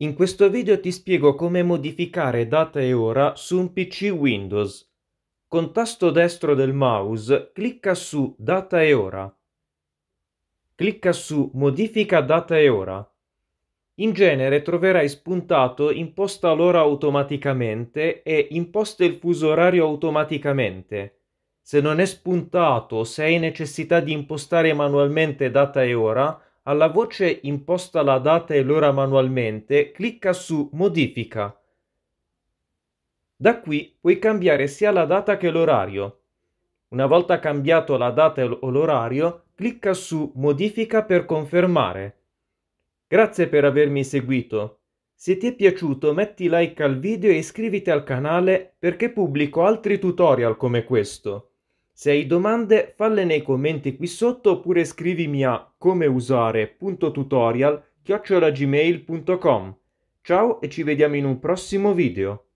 In questo video ti spiego come modificare data e ora su un PC Windows. Con tasto destro del mouse clicca su Data e ora. Clicca su Modifica data e ora. In genere troverai spuntato Imposta l'ora automaticamente e Imposta il fuso orario automaticamente. Se non è spuntato o se hai necessità di impostare manualmente data e ora, alla voce imposta la data e l'ora manualmente, clicca su Modifica. Da qui puoi cambiare sia la data che l'orario. Una volta cambiato la data o l'orario, clicca su Modifica per confermare. Grazie per avermi seguito. Se ti è piaciuto metti like al video e iscriviti al canale perché pubblico altri tutorial come questo. Se hai domande, falle nei commenti qui sotto oppure scrivimi a comeusare.tutorial Ciao e ci vediamo in un prossimo video.